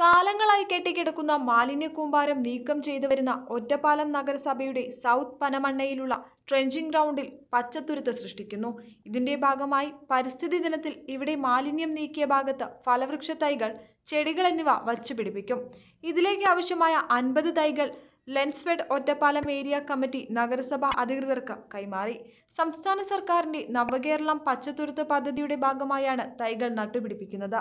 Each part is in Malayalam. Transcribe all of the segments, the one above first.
കാലങ്ങളായി കെട്ടിക്കിടക്കുന്ന മാലിന്യ കൂമ്പാരം നീക്കം ചെയ്തു വരുന്ന ഒറ്റപ്പാലം നഗരസഭയുടെ സൗത്ത് പനമണ്ണയിലുള്ള ട്രെഞ്ചിങ് ഗ്രൗണ്ടിൽ പച്ചത്തുരുത്ത് സൃഷ്ടിക്കുന്നു ഇതിന്റെ ഭാഗമായി പരിസ്ഥിതി ദിനത്തിൽ ഇവിടെ മാലിന്യം നീക്കിയ ഭാഗത്ത് ഫലവൃക്ഷ തൈകൾ ചെടികൾ എന്നിവ പിടിപ്പിക്കും ഇതിലേക്ക് ആവശ്യമായ അൻപത് തൈകൾ ലെൻസ്ഫെഡ് ഒറ്റപ്പാലം ഏരിയ കമ്മിറ്റി നഗരസഭ അധികൃതർക്ക് കൈമാറി സംസ്ഥാന സർക്കാരിന്റെ നവകേരളം പച്ചത്തുരുത്ത് പദ്ധതിയുടെ ഭാഗമായാണ് തൈകൾ നട്ടുപിടിപ്പിക്കുന്നത്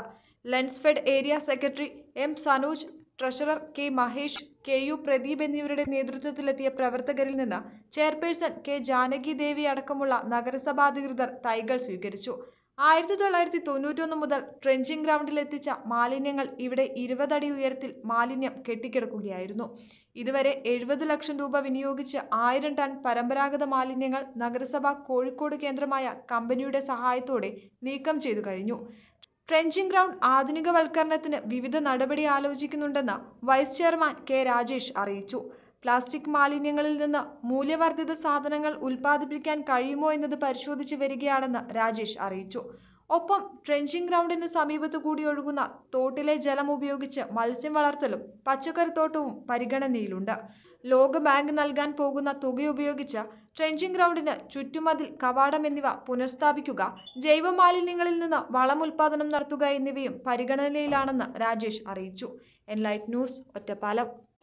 Lensfed area secretary M Sanoj treasurer K Mahesh K U Pradeep എന്നിവരുടെ നേതൃത്വത്തിലെത്തിയ പ്രവർത്തകരിൽ നിന്ന് ചെയർപേഴ്സൺ കെ ജാനകി ദേവി അടക്കമുള്ള നഗരസഭാധികൃതർ തൈകൾ സ്വീകരിച്ചു ആയിരത്തി തൊള്ളായിരത്തി തൊണ്ണൂറ്റൊന്ന് മുതൽ ട്രെഞ്ചിങ് ഗ്രൗണ്ടിൽ മാലിന്യങ്ങൾ ഇവിടെ ഇരുപതടി ഉയരത്തിൽ മാലിന്യം കെട്ടിക്കിടക്കുകയായിരുന്നു ഇതുവരെ എഴുപത് ലക്ഷം രൂപ വിനിയോഗിച്ച് ആയിരം ടൺ പരമ്പരാഗത മാലിന്യങ്ങൾ നഗരസഭ കോഴിക്കോട് കേന്ദ്രമായ കമ്പനിയുടെ സഹായത്തോടെ നീക്കം ചെയ്തു കഴിഞ്ഞു ട്രെഞ്ചിങ് ഗ്രൗണ്ട് ആധുനികവൽക്കരണത്തിന് വിവിധ നടപടി ആലോചിക്കുന്നുണ്ടെന്ന് വൈസ് ചെയർമാൻ കെ രാജേഷ് അറിയിച്ചു പ്ലാസ്റ്റിക് മാലിന്യങ്ങളിൽ നിന്ന് മൂല്യവർദ്ധിത സാധനങ്ങൾ ഉൽപ്പാദിപ്പിക്കാൻ കഴിയുമോ എന്നത് പരിശോധിച്ചു വരികയാണെന്ന് രാജേഷ് അറിയിച്ചു ഒപ്പം ട്രെഞ്ചിങ് ഗ്രൗണ്ടിന് സമീപത്തു കൂടി ഒഴുകുന്ന തോട്ടിലെ ജലം ഉപയോഗിച്ച് മത്സ്യം വളർത്തലും പച്ചക്കറിത്തോട്ടവും പരിഗണനയിലുണ്ട് ലോകബാങ്ക് നൽകാൻ പോകുന്ന തുക ഉപയോഗിച്ച് ട്രെഞ്ചിങ് ഗ്രൗണ്ടിന് ചുറ്റുമതിൽ കവാടം എന്നിവ പുനഃസ്ഥാപിക്കുക ജൈവമാലിന്യങ്ങളിൽ നിന്ന് വളം ഉൽപാദനം നടത്തുക എന്നിവയും പരിഗണനയിലാണെന്ന് രാജേഷ് അറിയിച്ചു എൻലൈറ്റ് ന്യൂസ് ഒറ്റപ്പാലം